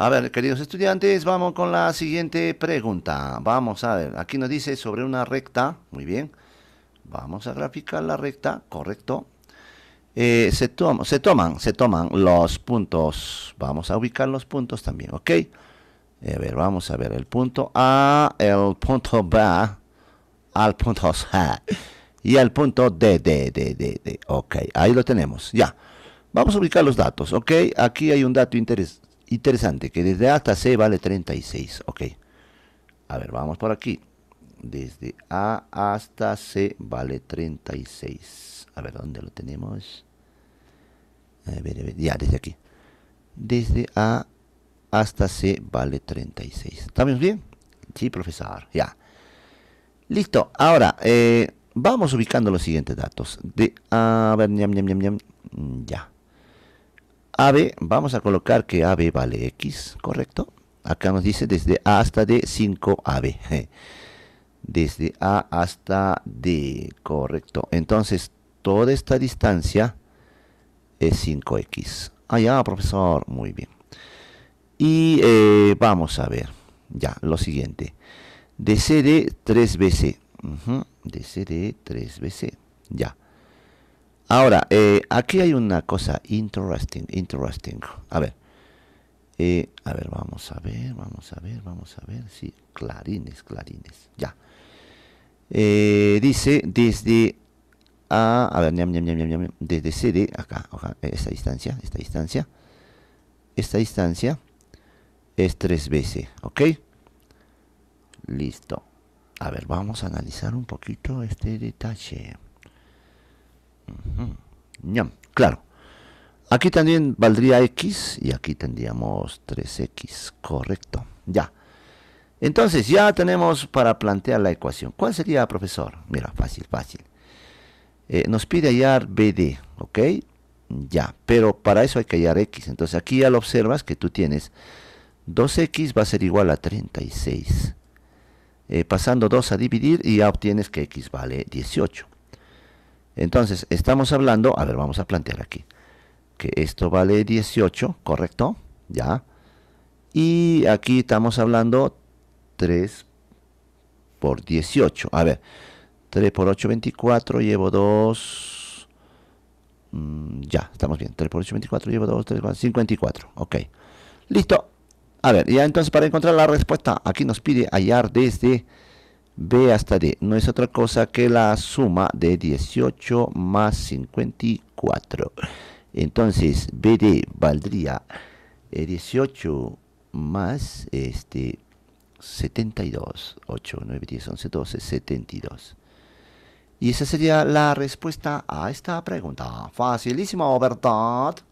A ver, queridos estudiantes, vamos con la siguiente pregunta. Vamos a ver, aquí nos dice sobre una recta, muy bien. Vamos a graficar la recta, correcto. Eh, se, se, toman, se toman los puntos. Vamos a ubicar los puntos también, ¿ok? Eh, a ver, vamos a ver el punto A, el punto B, al punto C y el punto D, D, D, D, D. Ok, ahí lo tenemos, ya. Vamos a ubicar los datos, ¿ok? Aquí hay un dato interesante Interesante, que desde A hasta C vale 36. Ok. A ver, vamos por aquí. Desde A hasta C vale 36. A ver, ¿dónde lo tenemos? A ver, ya, desde aquí. Desde A hasta C vale 36. ¿Estamos bien? Sí, profesor, ya. Listo, ahora eh, vamos ubicando los siguientes datos. De, a ver, ñam, ñam, ñam, ya. AB, vamos a colocar que AB vale X, ¿correcto? Acá nos dice desde A hasta D, 5AB. Desde A hasta D, correcto. Entonces, toda esta distancia es 5X. Ah, ya, profesor, muy bien. Y eh, vamos a ver, ya, lo siguiente. DCD, 3BC. DCD, 3BC, ya. Ahora, eh, aquí hay una cosa interesting, interesting. A ver, eh, a ver, vamos a ver, vamos a ver, vamos a ver. Sí, clarines, clarines, ya. Eh, dice desde a, a ver, desde CD, acá, acá, esta distancia, esta distancia, esta distancia es tres veces, ¿ok? Listo. A ver, vamos a analizar un poquito este detalle. Claro. Aquí también valdría X y aquí tendríamos 3X, correcto. Ya. Entonces ya tenemos para plantear la ecuación. ¿Cuál sería, profesor? Mira, fácil, fácil. Eh, nos pide hallar BD, ¿ok? Ya, pero para eso hay que hallar X. Entonces aquí ya lo observas que tú tienes 2X va a ser igual a 36. Eh, pasando 2 a dividir y ya obtienes que X vale 18. Entonces, estamos hablando, a ver, vamos a plantear aquí, que esto vale 18, ¿correcto? Ya. Y aquí estamos hablando 3 por 18. A ver, 3 por 8, 24, llevo 2. Mm, ya, estamos bien. 3 por 8, 24, llevo 2, 3, 4, 54. Ok. Listo. A ver, ya entonces para encontrar la respuesta, aquí nos pide hallar desde B hasta D no es otra cosa que la suma de 18 más 54. Entonces, BD valdría 18 eh, más este 72. 8, 9, 10, 11, 12, 72. Y esa sería la respuesta a esta pregunta. Facilísima, ¿verdad?